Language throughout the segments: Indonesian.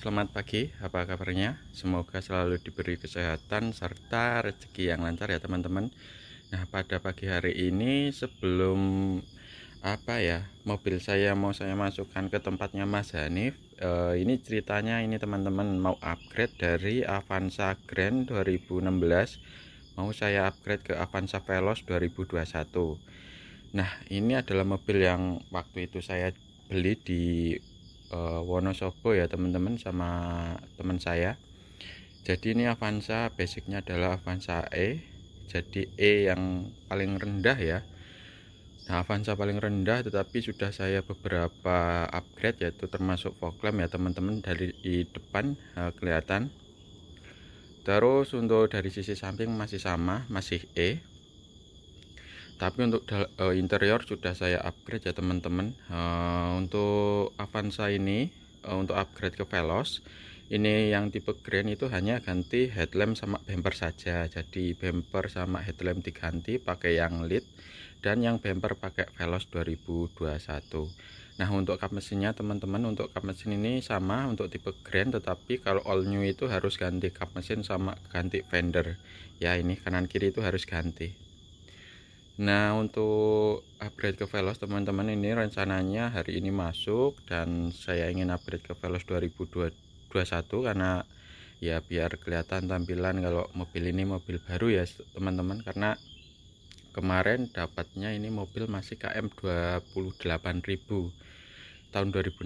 selamat pagi. Apa kabarnya? Semoga selalu diberi kesehatan serta rezeki yang lancar ya, teman-teman. Nah, pada pagi hari ini sebelum apa ya, mobil saya mau saya masukkan ke tempatnya Mas Hanif. Eh, ini ceritanya ini teman-teman mau upgrade dari Avanza Grand 2016 mau saya upgrade ke Avanza Veloz 2021. Nah, ini adalah mobil yang waktu itu saya beli di uh, Wonosobo ya teman-teman sama teman saya jadi ini Avanza basicnya adalah Avanza E jadi E yang paling rendah ya nah Avanza paling rendah tetapi sudah saya beberapa upgrade yaitu termasuk fog lamp ya teman-teman dari di depan uh, kelihatan terus untuk dari sisi samping masih sama masih E tapi untuk e, interior sudah saya upgrade ya teman-teman e, untuk Avanza ini e, untuk upgrade ke Veloz ini yang tipe green itu hanya ganti headlamp sama bumper saja jadi bumper sama headlamp diganti pakai yang lead dan yang bumper pakai Veloz 2021 nah untuk kap mesinnya teman-teman untuk kap mesin ini sama untuk tipe Grand. tetapi kalau all new itu harus ganti kap mesin sama ganti fender ya ini kanan kiri itu harus ganti Nah untuk upgrade ke Velos teman-teman ini rencananya hari ini masuk dan saya ingin upgrade ke Velos 2021 karena ya biar kelihatan tampilan kalau mobil ini mobil baru ya teman-teman karena kemarin dapatnya ini mobil masih KM 28.000 tahun 2016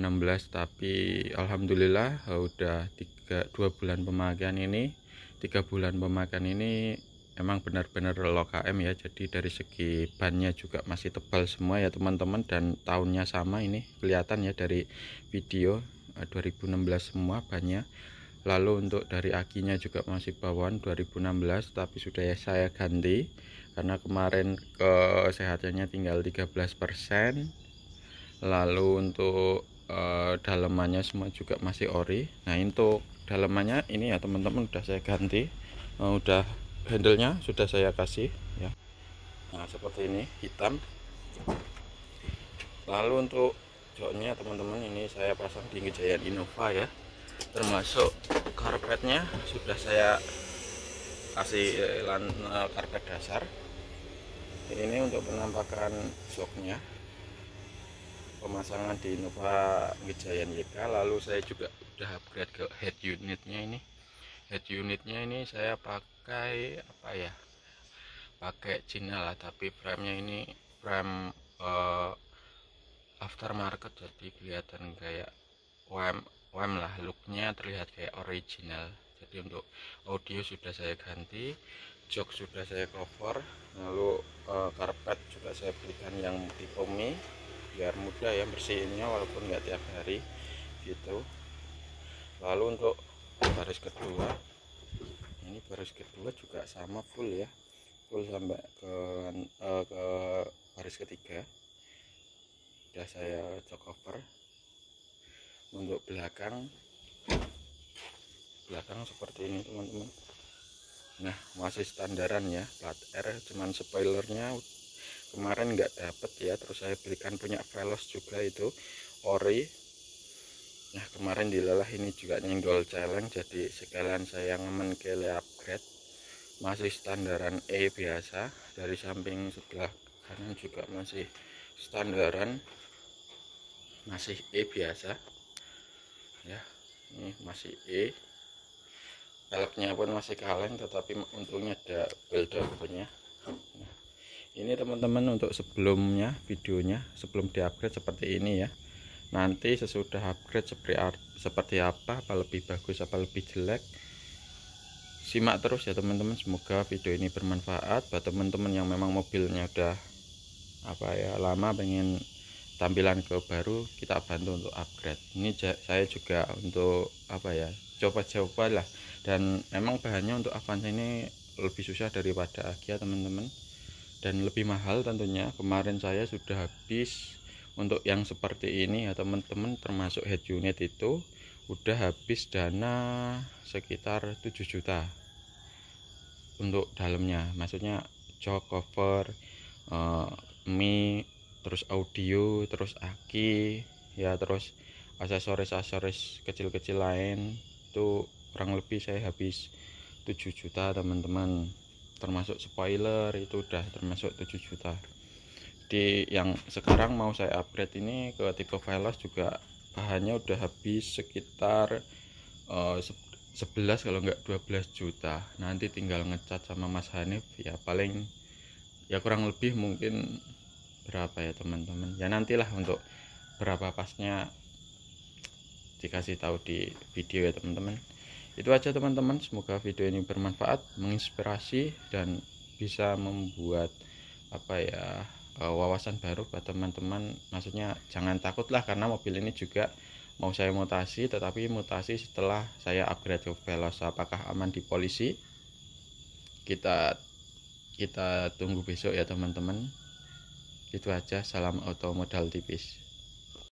tapi alhamdulillah udah tiga dua bulan pemakaian ini tiga bulan pemakaian ini emang benar-benar low KM ya jadi dari segi bannya juga masih tebal semua ya teman-teman dan tahunnya sama ini kelihatan ya dari video 2016 eh, semua bannya lalu untuk dari akinya juga masih bawaan 2016 tapi sudah ya saya ganti karena kemarin kesehatannya tinggal 13% lalu untuk uh, dalamannya semua juga masih ori nah untuk dalemannya ini ya teman-teman udah saya ganti uh, udah handlenya sudah saya kasih ya nah seperti ini hitam lalu untuk joknya teman-teman ini saya pasang di Gejayan Innova ya termasuk karpetnya sudah saya kasih eh, eh, karpet dasar ini untuk penampakan joknya pemasangan di Innova Gejayan YK lalu saya juga sudah upgrade ke head unitnya ini head unitnya ini saya pakai apa ya pakai Cina lah tapi frame-nya ini frame uh, eh, aftermarket jadi kelihatan kayak WM WM lah looknya terlihat kayak original jadi untuk audio sudah saya ganti jok sudah saya cover lalu uh, karpet juga saya berikan yang tipe Mi biar mudah ya bersihinnya walaupun nggak tiap hari gitu lalu untuk baris kedua ini baris kedua juga sama full ya full sampai ke uh, ke baris ketiga sudah saya cok cover untuk belakang belakang seperti ini teman-teman nah masih standaran ya plat R cuman spoilernya kemarin nggak dapet ya terus saya belikan punya Velos juga itu ori nah kemarin dilelah ini juga nyenggol celeng jadi sekalian saya ngemen kele upgrade masih standaran E biasa dari samping sebelah kanan juga masih standaran masih E biasa ya ini masih E velgnya pun masih kaleng tetapi untungnya ada build punya nah, ini teman-teman untuk sebelumnya videonya sebelum diupgrade seperti ini ya nanti sesudah upgrade seperti apa apa lebih bagus apa lebih jelek simak terus ya teman-teman semoga video ini bermanfaat buat teman-teman yang memang mobilnya udah apa ya lama pengen tampilan ke baru kita bantu untuk upgrade ini saya juga untuk apa ya coba-coba lah dan memang bahannya untuk Avanza ini lebih susah daripada Agia teman-teman dan lebih mahal tentunya kemarin saya sudah habis untuk yang seperti ini ya teman-teman termasuk head unit itu udah habis dana sekitar 7 juta untuk dalamnya maksudnya jok cover uh, eh, mi terus audio terus aki ya terus aksesoris-aksesoris kecil-kecil lain itu kurang lebih saya habis 7 juta teman-teman termasuk spoiler itu udah termasuk 7 juta di yang sekarang mau saya upgrade ini ke tipe Velas juga bahannya udah habis sekitar uh, eh, 11 kalau enggak 12 juta nanti tinggal ngecat sama Mas Hanif ya paling ya kurang lebih mungkin berapa ya teman-teman ya nantilah untuk berapa pasnya dikasih tahu di video ya teman-teman itu aja teman-teman semoga video ini bermanfaat menginspirasi dan bisa membuat apa ya uh, wawasan baru buat teman-teman maksudnya jangan takutlah karena mobil ini juga mau saya mutasi tetapi mutasi setelah saya upgrade ke Veloz apakah aman di polisi kita kita tunggu besok ya teman-teman itu aja salam auto modal tipis